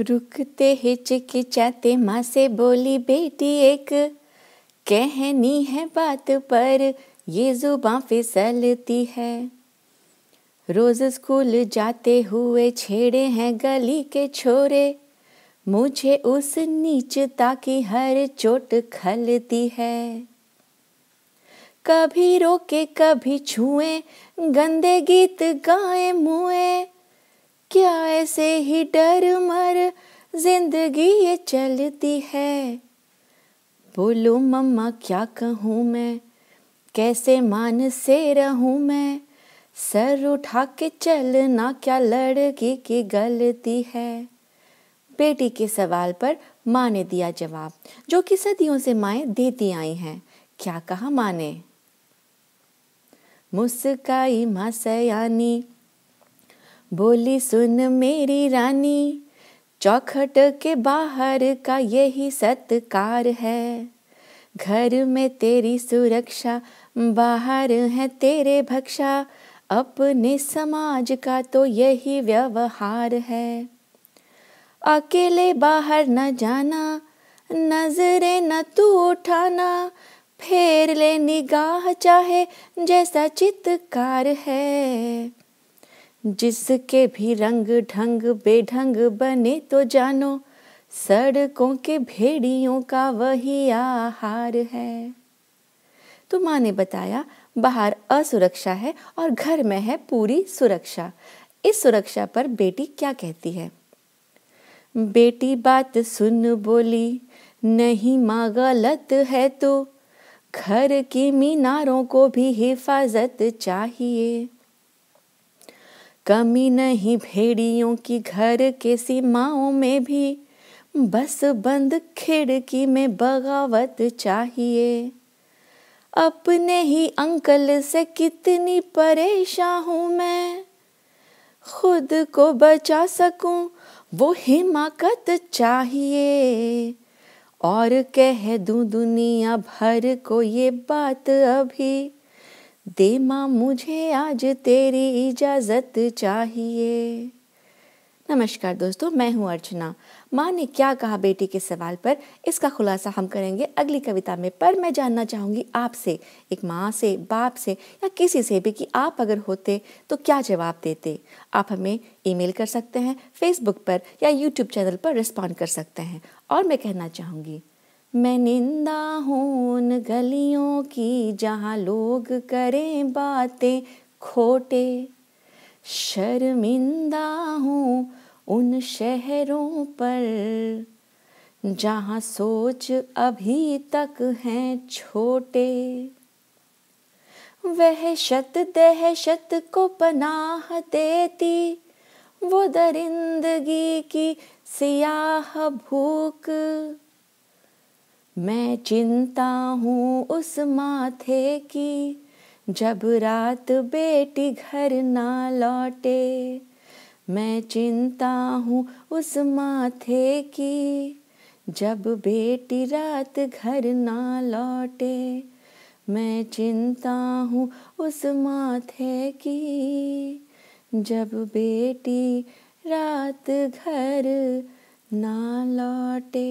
रुकते हिचकिचाते माँ से बोली बेटी एक कहनी है बात पर ये जुबा फिसलती है रोज स्कूल जाते हुए छेड़े हैं गली के छोरे मुझे उस नीचता की हर चोट खलती है कभी रोके कभी छुए गंदे गीत गाए मुए क्या ऐसे ही डर मर जिंदगी ये चलती है बोलो मम्मा क्या कहूँ मैं कैसे मान से रहूँ मैं सर उठा के चलना क्या लड़की की गलती है बेटी के सवाल पर माँ ने दिया जवाब जो कि सदियों से माएँ देती आई हैं क्या कहा माँ ने मुस्काई माँ सयानी बोली सुन मेरी रानी चौखट के बाहर का यही सत्कार है घर में तेरी सुरक्षा बाहर है तेरे भक्षा अपने समाज का तो यही व्यवहार है अकेले बाहर न जाना नजरे न तू उठाना फेर ले निगाह चाहे जैसा चित्कार है जिसके भी रंग ढंग बेढंग बने तो जानो सड़कों के भेड़ियों का वही आहार है तो माँ ने बताया बाहर असुरक्षा है और घर में है पूरी सुरक्षा इस सुरक्षा पर बेटी क्या कहती है बेटी बात सुन बोली नहीं माँ गलत है तो घर की मीनारों को भी हिफाजत चाहिए कमी नहीं भेड़ियों की घर के सीमाओं में भी बस बंद खिड़की में बगावत चाहिए अपने ही अंकल से कितनी परेशान हूं मैं खुद को बचा सकूं वो हिमाकत चाहिए और कह दूं दुनिया भर को ये बात अभी दे माँ मुझे आज तेरी इजाज़त चाहिए नमस्कार दोस्तों मैं हूँ अर्चना माँ ने क्या कहा बेटी के सवाल पर इसका खुलासा हम करेंगे अगली कविता में पर मैं जानना चाहूँगी आपसे एक माँ से बाप से या किसी से भी कि आप अगर होते तो क्या जवाब देते आप हमें ईमेल कर सकते हैं फेसबुक पर या यूट्यूब चैनल पर रिस्पॉन्ड कर सकते हैं और मैं कहना चाहूँगी मैं निंदा हूँ उन गलियों की जहाँ लोग करें बातें खोटे शर्मिंदा हूँ उन शहरों पर जहाँ सोच अभी तक हैं छोटे वह शत दहशत को पनाह देती वो दरिंदगी की सियाह भूख मैं चिंता हूँ उस माथे की जब रात बेटी घर ना लौटे मैं चिंता हूँ उस माथे की जब बेटी रात घर ना लौटे मैं चिंता हूँ उस माथे की जब बेटी रात घर ना लौटे